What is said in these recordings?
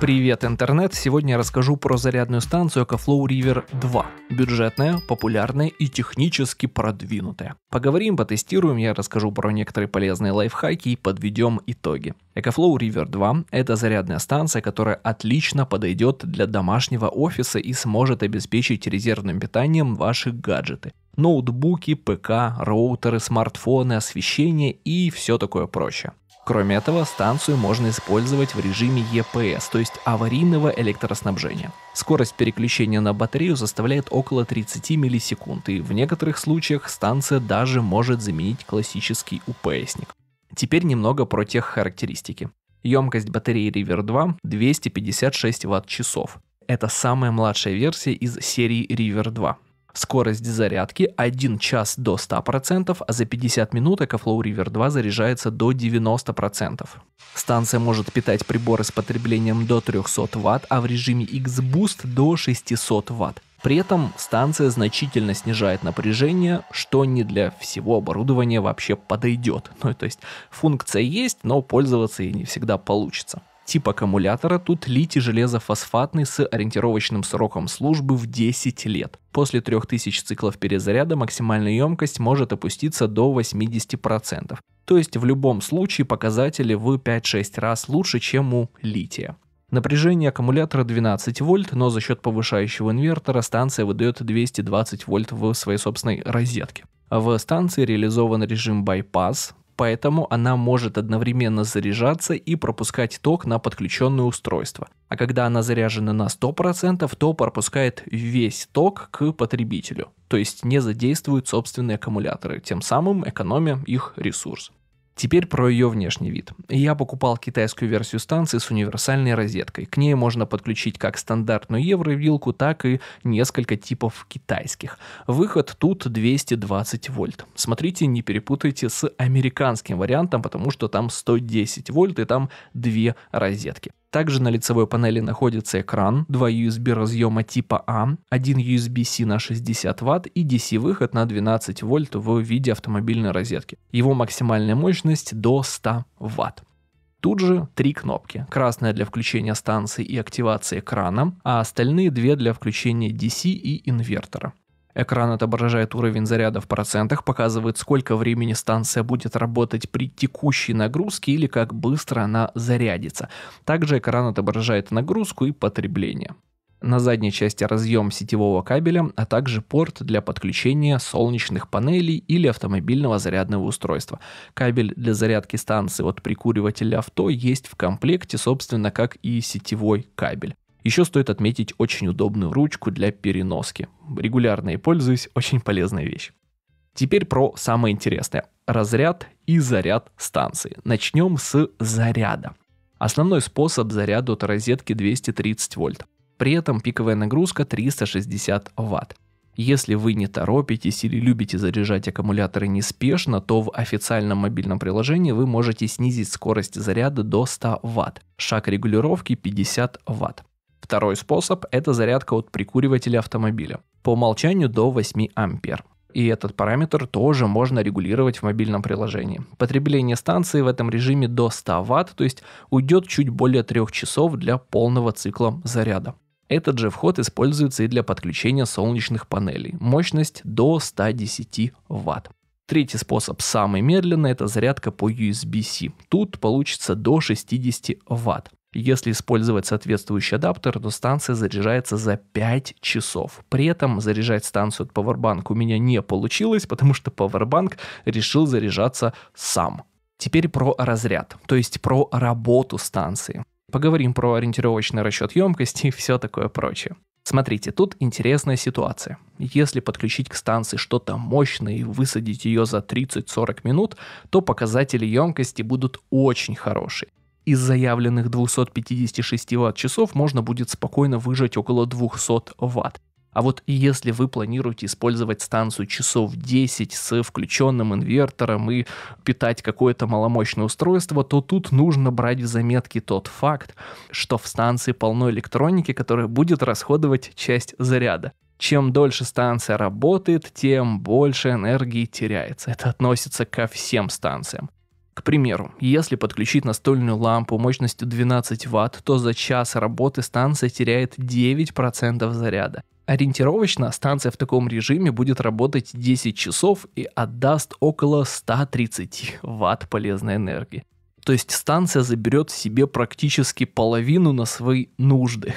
Привет, интернет! Сегодня я расскажу про зарядную станцию EcoFlow River 2. Бюджетная, популярная и технически продвинутая. Поговорим, потестируем, я расскажу про некоторые полезные лайфхаки и подведем итоги. EcoFlow River 2 – это зарядная станция, которая отлично подойдет для домашнего офиса и сможет обеспечить резервным питанием ваши гаджеты ноутбуки, ПК, роутеры, смартфоны, освещение и все такое прочее. Кроме этого, станцию можно использовать в режиме EPS, то есть аварийного электроснабжения. Скорость переключения на батарею составляет около 30 миллисекунд, и в некоторых случаях станция даже может заменить классический УПСник. Теперь немного про тех характеристики. Емкость батареи River 2 256 Вт-часов. Это самая младшая версия из серии River 2. Скорость зарядки 1 час до 100%, а за 50 минут EcoFlow River 2 заряжается до 90%. Станция может питать приборы с потреблением до 300 Вт, а в режиме X-Boost до 600 Вт. При этом станция значительно снижает напряжение, что не для всего оборудования вообще подойдет. Ну, то есть функция есть, но пользоваться ей не всегда получится. Тип аккумулятора тут литий железофосфатный с ориентировочным сроком службы в 10 лет. После 3000 циклов перезаряда максимальная емкость может опуститься до 80%. То есть в любом случае показатели в 5-6 раз лучше, чем у лития. Напряжение аккумулятора 12 вольт, но за счет повышающего инвертора станция выдает 220 вольт в своей собственной розетке. В станции реализован режим байпас поэтому она может одновременно заряжаться и пропускать ток на подключенное устройство. А когда она заряжена на 100%, то пропускает весь ток к потребителю, то есть не задействует собственные аккумуляторы, тем самым экономя их ресурс. Теперь про ее внешний вид. Я покупал китайскую версию станции с универсальной розеткой. К ней можно подключить как стандартную евровилку, так и несколько типов китайских. Выход тут 220 вольт. Смотрите, не перепутайте с американским вариантом, потому что там 110 вольт и там две розетки. Также на лицевой панели находится экран, два USB разъема типа А, один USB-C на 60 Вт и DC выход на 12 вольт в виде автомобильной розетки. Его максимальная мощность до 100 Вт. Тут же три кнопки. Красная для включения станции и активации экрана, а остальные две для включения DC и инвертора. Экран отображает уровень заряда в процентах, показывает, сколько времени станция будет работать при текущей нагрузке или как быстро она зарядится. Также экран отображает нагрузку и потребление. На задней части разъем сетевого кабеля, а также порт для подключения солнечных панелей или автомобильного зарядного устройства. Кабель для зарядки станции от прикуривателя авто есть в комплекте, собственно, как и сетевой кабель. Еще стоит отметить очень удобную ручку для переноски. Регулярно и пользуюсь, очень полезная вещь. Теперь про самое интересное. Разряд и заряд станции. Начнем с заряда. Основной способ заряда от розетки 230 вольт. При этом пиковая нагрузка 360 ватт. Если вы не торопитесь или любите заряжать аккумуляторы неспешно, то в официальном мобильном приложении вы можете снизить скорость заряда до 100 Вт. Шаг регулировки 50 Вт. Второй способ – это зарядка от прикуривателя автомобиля. По умолчанию до 8 ампер. И этот параметр тоже можно регулировать в мобильном приложении. Потребление станции в этом режиме до 100 Вт, то есть уйдет чуть более 3 часов для полного цикла заряда. Этот же вход используется и для подключения солнечных панелей. Мощность до 110 Вт. Третий способ, самый медленный, это зарядка по USB-C. Тут получится до 60 Вт. Если использовать соответствующий адаптер, то станция заряжается за 5 часов. При этом заряжать станцию от Powerbank у меня не получилось, потому что Powerbank решил заряжаться сам. Теперь про разряд, то есть про работу станции. Поговорим про ориентировочный расчет емкости и все такое прочее. Смотрите, тут интересная ситуация. Если подключить к станции что-то мощное и высадить ее за 30-40 минут, то показатели емкости будут очень хорошие. Из заявленных 256 ватт-часов можно будет спокойно выжать около 200 ватт. А вот если вы планируете использовать станцию часов 10 с включенным инвертором и питать какое-то маломощное устройство, то тут нужно брать в заметки тот факт, что в станции полно электроники, которая будет расходовать часть заряда. Чем дольше станция работает, тем больше энергии теряется. Это относится ко всем станциям. К примеру, если подключить настольную лампу мощностью 12 Вт, то за час работы станция теряет 9% заряда. Ориентировочно станция в таком режиме будет работать 10 часов и отдаст около 130 Вт полезной энергии. То есть станция заберет себе практически половину на свои нужды.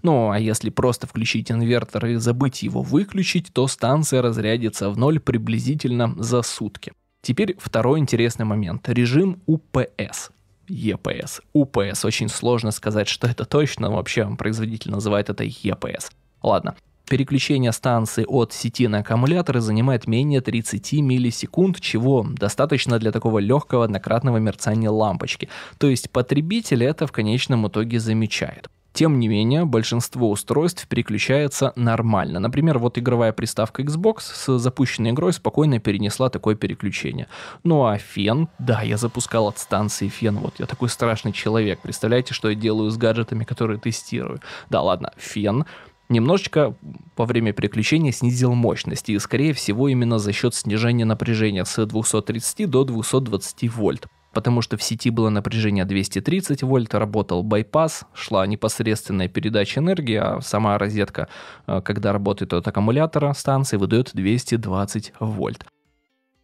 Ну а если просто включить инвертор и забыть его выключить, то станция разрядится в ноль приблизительно за сутки. Теперь второй интересный момент. Режим УПС. ЕПС. УПС. Очень сложно сказать, что это точно. Вообще производитель называет это ЕПС. Ладно. Переключение станции от сети на аккумуляторы занимает менее 30 миллисекунд, чего достаточно для такого легкого однократного мерцания лампочки. То есть потребитель это в конечном итоге замечает. Тем не менее, большинство устройств переключается нормально. Например, вот игровая приставка Xbox с запущенной игрой спокойно перенесла такое переключение. Ну а фен, да, я запускал от станции фен, вот я такой страшный человек, представляете, что я делаю с гаджетами, которые тестирую. Да ладно, фен немножечко во время переключения снизил мощность, и скорее всего именно за счет снижения напряжения с 230 до 220 вольт потому что в сети было напряжение 230 вольт, работал байпас, шла непосредственная передача энергии, а сама розетка, э, когда работает от аккумулятора станции, выдает 220 вольт.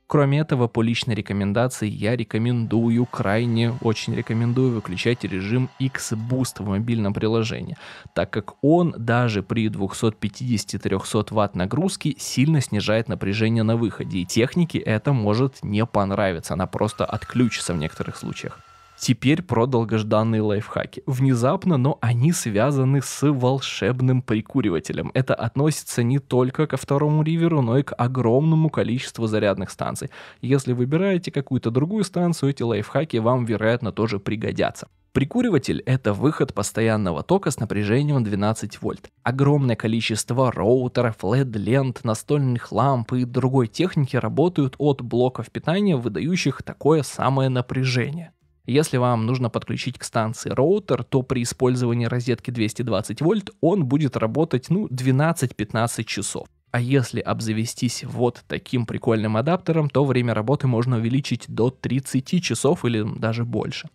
Кроме этого, по личной рекомендации я рекомендую, крайне очень рекомендую выключать режим X-Boost в мобильном приложении, так как он даже при 250-300 Вт нагрузки сильно снижает напряжение на выходе, и технике это может не понравиться, она просто отключится в некоторых случаях. Теперь про долгожданные лайфхаки. Внезапно, но они связаны с волшебным прикуривателем. Это относится не только ко второму риверу, но и к огромному количеству зарядных станций. Если выбираете какую-то другую станцию, эти лайфхаки вам, вероятно, тоже пригодятся. Прикуриватель – это выход постоянного тока с напряжением 12 вольт. Огромное количество роутеров, LED-лент, настольных ламп и другой техники работают от блоков питания, выдающих такое самое напряжение. Если вам нужно подключить к станции роутер, то при использовании розетки 220 вольт он будет работать ну 12-15 часов. А если обзавестись вот таким прикольным адаптером, то время работы можно увеличить до 30 часов или даже больше.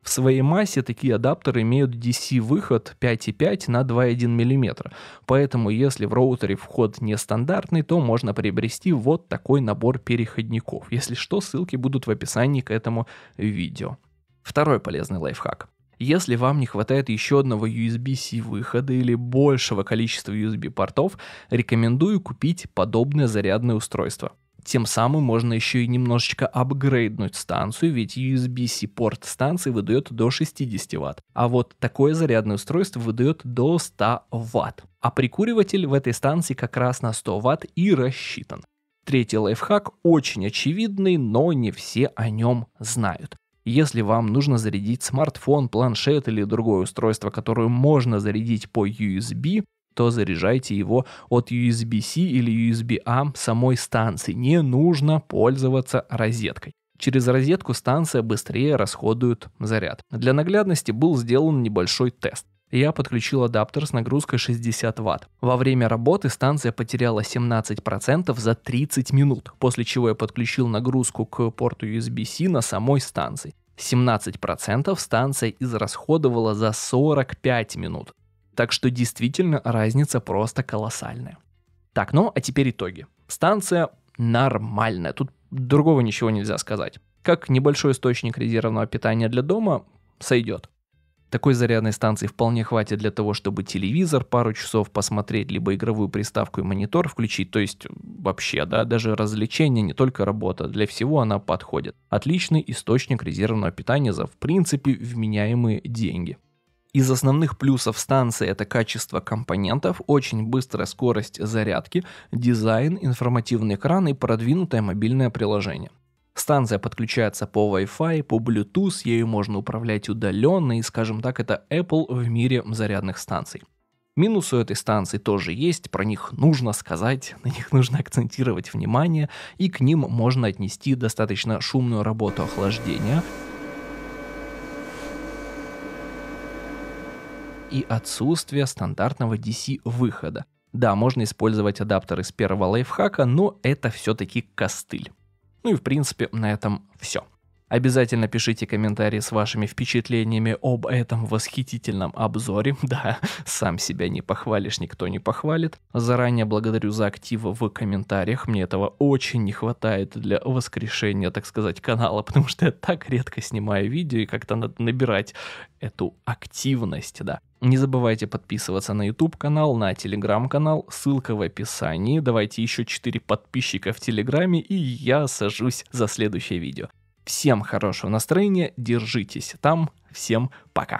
В своей массе такие адаптеры имеют DC-выход 5,5 на 2,1 мм, поэтому если в роутере вход нестандартный, то можно приобрести вот такой набор переходников. Если что, ссылки будут в описании к этому видео. Второй полезный лайфхак. Если вам не хватает еще одного USB-C выхода или большего количества USB портов, рекомендую купить подобное зарядное устройство. Тем самым можно еще и немножечко апгрейднуть станцию, ведь USB-C порт станции выдает до 60 Вт, а вот такое зарядное устройство выдает до 100 Вт. А прикуриватель в этой станции как раз на 100 Вт и рассчитан. Третий лайфхак очень очевидный, но не все о нем знают. Если вам нужно зарядить смартфон, планшет или другое устройство, которое можно зарядить по USB, то заряжайте его от USB-C или USB-A самой станции. Не нужно пользоваться розеткой. Через розетку станция быстрее расходует заряд. Для наглядности был сделан небольшой тест. Я подключил адаптер с нагрузкой 60 Вт. Во время работы станция потеряла 17% за 30 минут, после чего я подключил нагрузку к порту USB-C на самой станции. 17% станция израсходовала за 45 минут. Так что действительно разница просто колоссальная. Так, ну а теперь итоги. Станция нормальная, тут другого ничего нельзя сказать. Как небольшой источник резервного питания для дома сойдет. Такой зарядной станции вполне хватит для того, чтобы телевизор пару часов посмотреть, либо игровую приставку и монитор включить, то есть вообще, да, даже развлечения, не только работа, для всего она подходит. Отличный источник резервного питания за, в принципе, вменяемые деньги. Из основных плюсов станции это качество компонентов, очень быстрая скорость зарядки, дизайн, информативный экран и продвинутое мобильное приложение. Станция подключается по Wi-Fi, по Bluetooth, ею можно управлять удаленно, и, скажем так, это Apple в мире зарядных станций. Минусы у этой станции тоже есть, про них нужно сказать, на них нужно акцентировать внимание, и к ним можно отнести достаточно шумную работу охлаждения, и отсутствие стандартного DC-выхода. Да, можно использовать адаптеры с первого лайфхака, но это все-таки костыль. Ну и в принципе на этом все. Обязательно пишите комментарии с вашими впечатлениями об этом восхитительном обзоре. Да, сам себя не похвалишь, никто не похвалит. Заранее благодарю за активы в комментариях. Мне этого очень не хватает для воскрешения, так сказать, канала, потому что я так редко снимаю видео и как-то надо набирать эту активность, да. Не забывайте подписываться на YouTube канал, на Telegram канал, ссылка в описании. Давайте еще 4 подписчика в Телеграме, и я сажусь за следующее видео. Всем хорошего настроения, держитесь там, всем пока.